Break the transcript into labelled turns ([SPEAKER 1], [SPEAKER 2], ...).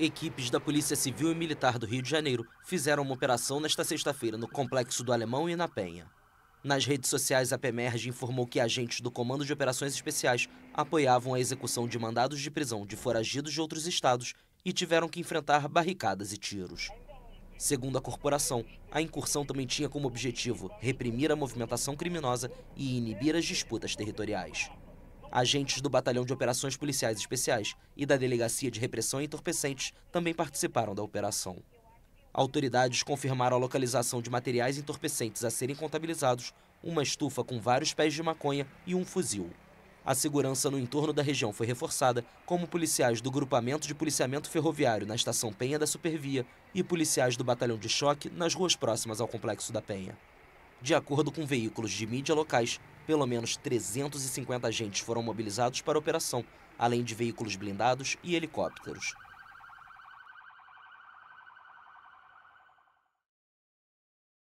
[SPEAKER 1] Equipes da Polícia Civil e Militar do Rio de Janeiro fizeram uma operação nesta sexta-feira no Complexo do Alemão e na Penha. Nas redes sociais, a PEMERG informou que agentes do Comando de Operações Especiais apoiavam a execução de mandados de prisão de foragidos de outros estados e tiveram que enfrentar barricadas e tiros. Segundo a corporação, a incursão também tinha como objetivo reprimir a movimentação criminosa e inibir as disputas territoriais. Agentes do Batalhão de Operações Policiais Especiais e da Delegacia de Repressão e Entorpecentes também participaram da operação. Autoridades confirmaram a localização de materiais entorpecentes a serem contabilizados, uma estufa com vários pés de maconha e um fuzil. A segurança no entorno da região foi reforçada, como policiais do Grupamento de Policiamento Ferroviário na Estação Penha da Supervia e policiais do Batalhão de Choque nas ruas próximas ao Complexo da Penha. De acordo com veículos de mídia locais, pelo menos 350 agentes foram mobilizados para a operação, além de veículos blindados e helicópteros.